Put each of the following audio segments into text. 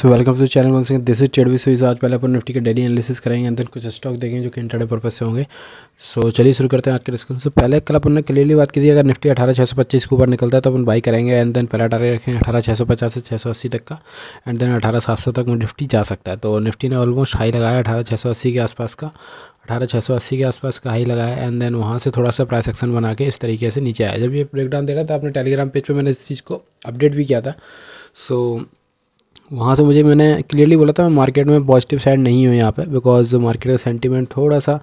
so welcome to channel one this is चेडवी सुइज आज पहले अपन निफ्टी के डेली एनालिसिस करेंगे एंड देन कुछ स्टॉक देखेंगे जो कि इंटरडे पर्पज से होंगे सो so, चलिए शुरू करते हैं आज के डिस्कशन से पहले कल अपन ने क्लियरली बात की थी अगर निफ्टी अठारह छः सौ पच्चीस के ऊपर निकलता है तो अपन बाई करेंगे एंड देन पहला टारगेट रखेंगे अठारह छः सौ पचास से छः सौ अस्सी तक का एंड देन अठारह सात सौ तक निफ्टी जा सकता है तो निफ्टी ने ऑलमोस्ट हाई लगाया अठारह छः सौ अस्सी के आसपास का अठारह छः सौ अस्सी के आसपास का हाई लगाया एंड देन वहाँ से थोड़ा सा प्राइस एक्शन बना के इस तरीके से नीचे आया जब ये ब्रेकडाउन दे रहा था अपने टेलीग्राम पेज पर मैंने इस चीज़ को अपडेट भी किया था सो so, वहाँ से मुझे मैंने क्लियरली बोला था मैं मार्केट में पॉजिटिव साइड नहीं हूँ यहाँ पे बिकॉज मार्केट का सेंटीमेंट थोड़ा सा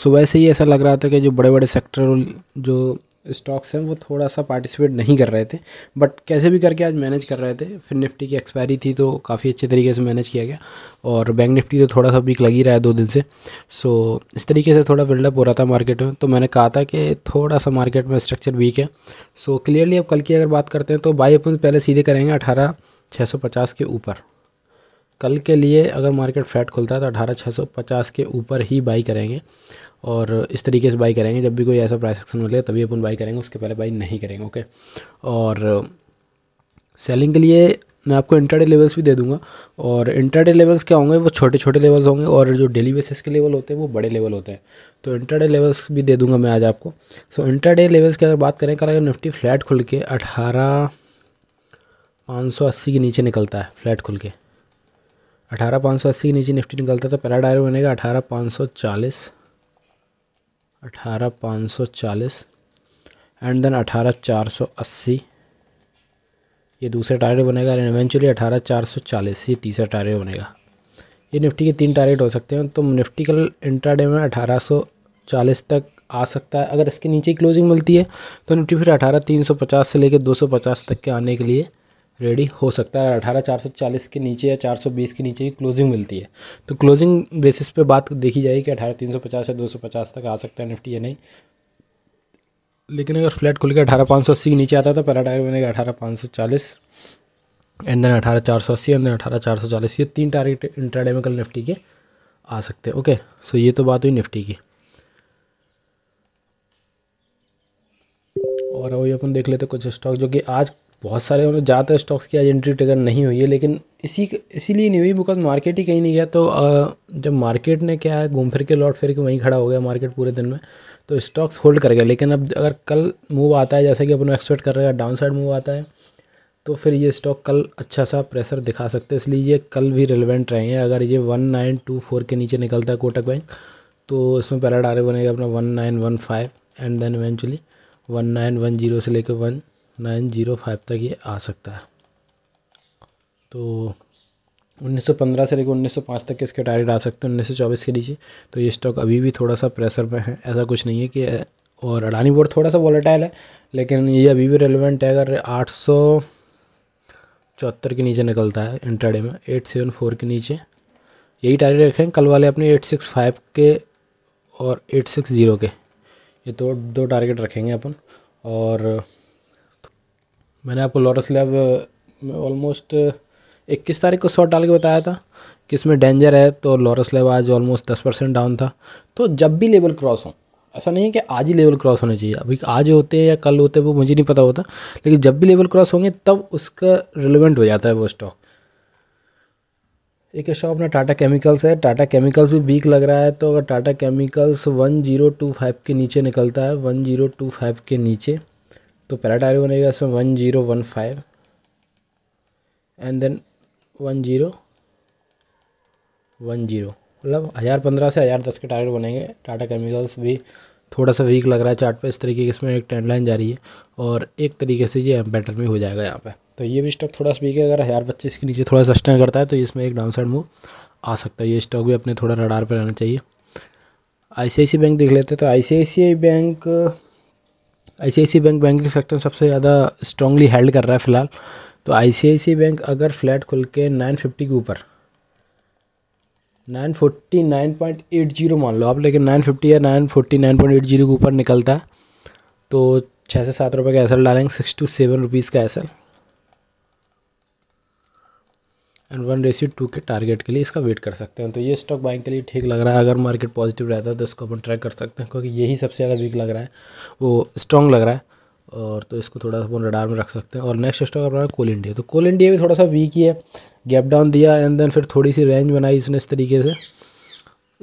सुबह से ही ऐसा लग रहा था कि जो बड़े बड़े सेक्टर जो स्टॉक्स हैं वो थोड़ा सा पार्टिसिपेट नहीं कर रहे थे बट कैसे भी करके आज मैनेज कर रहे थे फिर निफ्टी की एक्सपायरी थी तो काफ़ी अच्छे तरीके से मैनेज किया गया और बैंक निफ्टी तो थोड़ा सा वीक लग ही रहा है दो दिन से सो इस तरीके से थोड़ा बिल्डअप हो रहा था मार्केट में तो मैंने कहा था कि थोड़ा सा मार्केट में स्ट्रक्चर वीक है सो क्लियरली अब कल की अगर बात करते हैं तो बाई अपन पहले सीधे करेंगे अठारह 650 के ऊपर कल के लिए अगर मार्केट फ्लैट खुलता है तो अठारह छः सौ पचास के ऊपर ही बाई करेंगे और इस तरीके से बाई करेंगे जब भी कोई ऐसा प्राइस एक्शन मिले तभी अपन बाई करेंगे उसके पहले बाई नहीं करेंगे ओके और सेलिंग के लिए मैं आपको इंटरडे लेवल्स भी दे दूंगा और इंटरडे लेवल्स क्या होंगे वो छोटे छोटे लेवल्स होंगे और जो डेली बेसिस के लेवल होते हैं वो बड़े लेवल होते हैं तो इंटरडे लेवल्स भी दे दूंगा मैं आज आपको सो इंटरडे लेवल्स की अगर बात करें कल अगर निफ्टी फ्लैट खुल के अठारह पाँच सौ अस्सी के नीचे निकलता है फ्लैट खुल के अठारह पाँच सौ अस्सी के नीचे निफ्टी निकलता है तो पहला डायर बनेगा अठारह पाँच सौ चालीस अठारह पाँच सौ चालीस एंड देन अठारह चार सौ अस्सी ये दूसरा टारगेट बनेगा एंड इवेंचुअली अठारह चार सौ चालीस ये तीसरा टारगेट बनेगा ये निफ्टी के तीन टारगेट हो सकते हैं तो निफ्टी कल इंट्राडे में अठारह सौ चालीस तक आ सकता है अगर इसके नीचे क्लोजिंग मिलती है तो निफ्टी फिर अठारह तीन सौ पचास से लेकर दो सौ पचास तक के आने के लिए रेडी हो सकता है अठारह चार सौ चालीस के नीचे या चार सौ बीस के नीचे ही क्लोजिंग मिलती है तो क्लोजिंग बेसिस पे बात देखी जाएगी कि अठारह तीन सौ पचास या दो सौ पचास तक आ सकता है निफ्टी या नहीं लेकिन अगर फ्लैट खुल के अठारह पाँच सौ अस्सी के नीचे आता तो पहला टारगेट बनेगा अठारह पाँच सौ चालीस एंड देन अठारह चार सौ अस्सी एंड देन अठारह चार सौ चालीस ये तीन टारगेट इंट्राडे में कल निफ्टी के आ सकते हैं ओके सो ये तो बात हुई निफ्टी की और अभी अपन देख लेते कुछ स्टॉक जो कि आज बहुत सारे उन्होंने ज़्यादातर स्टॉक्स की आज एंट्री ट्रिगर नहीं हुई है लेकिन इसी इसीलिए नहीं हुई बिकॉज मार्केट ही कहीं नहीं गया तो जब मार्केट ने क्या है घूम फिर के लौट फिर के वहीं खड़ा हो गया मार्केट पूरे दिन में तो स्टॉक्स होल्ड कर गया लेकिन अब अगर कल मूव आता है जैसा कि अपन एक्सपेक्ट कर रहे हैं डाउन साइड मूव आता है तो फिर ये स्टॉक कल अच्छा सा प्रेशर दिखा सकते हैं इसलिए ये कल भी रिलेवेंट रहेंगे अगर ये वन नाइन टू फोर के नीचे निकलता है कोटक बैंक तो इसमें पहला टारगेट बनेगा अपना one nine one five and then eventually one nine one zero से लेकर वन नाइन जीरो फाइव तक ये आ सकता है तो 1915 से लेकर 1905 तक के इसके टारगेट आ सकते हैं 1924 के नीचे तो ये स्टॉक अभी भी थोड़ा सा प्रेशर में है ऐसा कुछ नहीं है कि और अडानी बोर्ड थोड़ा सा वॉलेटाइल है लेकिन ये अभी भी रेलिवेंट है अगर आठ चौहत्तर के नीचे निकलता है इंटरडे में एट सेवन फोर के नीचे यही टारगेट रखें कल वाले अपने एट सिक्स फाइव के और एट सिक्स ज़ीरो के ये तो दो टारगेट रखेंगे अपन और मैंने आपको लोटस लैब में ऑलमोस्ट इक्कीस तारीख को शॉर्ट डाल के बताया था कि इसमें डेंजर है तो लॉरस लेव आज ऑलमोस्ट दस परसेंट डाउन था तो जब भी लेवल क्रॉस हो ऐसा नहीं है कि आज ही लेवल क्रॉस होने चाहिए अभी आज होते हैं या कल होते हैं वो मुझे नहीं पता होता लेकिन जब भी लेवल क्रॉस होंगे तब उसका रिलेवेंट हो जाता है वो स्टॉक एक स्टॉक अपना टाटा केमिकल्स है टाटा केमिकल्स भी वीक लग रहा है तो अगर Tata chemicals one zero two five के नीचे निकलता है वन जीरो टू फाइव के नीचे तो पहला टारगेट बनेगा इसमें one zero one five and then one zero one zero मतलब हज़ार पंद्रह से हज़ार दस के टारगेट बनेंगे टाटा केमिकल्स भी थोड़ा सा वीक लग रहा है चार्ट पे इस तरीके की इसमें एक ट्रेंड लाइन जा रही है और एक तरीके से ये बैटर भी हो जाएगा यहाँ पे तो ये भी स्टॉक थोड़ा सा वीक है अगर हज़ार पच्चीस के नीचे थोड़ा सस्टेन करता है तो इसमें एक डाउन साइड मूव आ सकता है ये स्टॉक भी अपने थोड़ा रडार पर रहना चाहिए आई बैंक देख लेते हैं तो आई बैंक आई बैंक बैंकिंग सेक्टर सबसे ज़्यादा स्ट्रांगली हेल्ड कर रहा है फिलहाल तो आई बैंक अगर फ्लैट खुल के नाइन फिफ्टी के ऊपर nine forty nine point eight zero मान लो आप लेकिन नाइन फिफ्टी या nine forty nine point eight zero के ऊपर निकलता है तो छः से सात रुपये का एसल डालेंगे सिक्स टू सेवन रुपीज़ का एसल एंड वन रेसी टू के टारगेट के लिए इसका वेट कर सकते हैं तो ये स्टॉक बाइंग के लिए ठीक लग रहा है अगर मार्केट पॉजिटिव रहता है तो इसको अपन ट्रैक कर सकते हैं क्योंकि यही सबसे ज़्यादा वीक लग रहा है वो स्ट्रॉन्ग लग रहा है और तो इसको थोड़ा सा अपन रडार में रख सकते हैं और नेक्स्ट स्टॉक अपना कोल इंडिया तो कोल इंडिया भी थोड़ा सा वीक ही है गैप डाउन दिया एंड देन फिर थोड़ी सी रेंज बनाई इसने इस तरीके से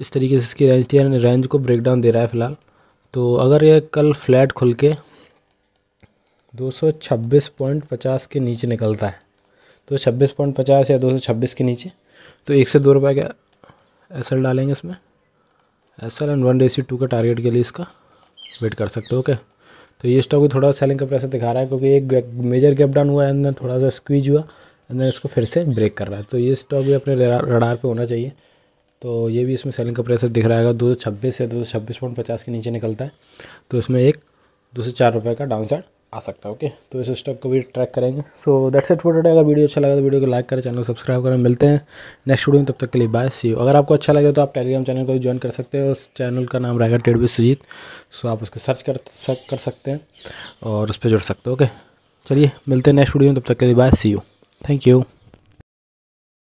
इस तरीके से इसकी रेंज थी एंड रेंज को ब्रेक डाउन दे रहा है फिलहाल तो अगर ये कल फ्लैट खुल के दो के नीचे निकलता है तो छब्बीस पॉइंट पचास या दो सौ छब्बीस के नीचे तो एक से दो रुपये का एस एल डालेंगे इसमें S L and one C two के टारगेट के लिए इसका वेट कर सकते हो ओके तो ये स्टॉक भी थोड़ा सेलिंग का प्रेशर दिखा रहा है क्योंकि एक मेजर गैप डाउन हुआ है अंदर थोड़ा सा स्क्वीज हुआ अंदर इसको फिर से ब्रेक कर रहा है तो ये स्टॉक भी अपने रडार पर होना चाहिए तो ये भी इसमें सेलिंग का प्रेशर दिख रहा है दो सौ छब्बीस से दो सौ छब्बीस पॉइंट पचास के नीचे निकलता है तो इसमें एक दो सौ चार रुपये का डाउन साइड आ सकता है ओके तो इस स्टॉक को भी ट्रैक करेंगे so that's it for today अगर वीडियो अच्छा लगा तो वीडियो को लाइक करें चैनल को सब्सक्राइब करें मिलते हैं नेक्स्ट वीडियो में तब तक के लिए बाय सी यू अगर आपको अच्छा लगे तो आप टेलीग्राम चैनल को भी ज्वाइन कर सकते हैं उस चैनल का नाम रहेगा टेडवी विद सुजीत सो आप उसको सर्च कर सर्च कर सकते हैं और उस पर जुड़ सकते हो ओके चलिए मिलते हैं नेक्स्ट वीडियो में तब तक के लिए bye see you thank you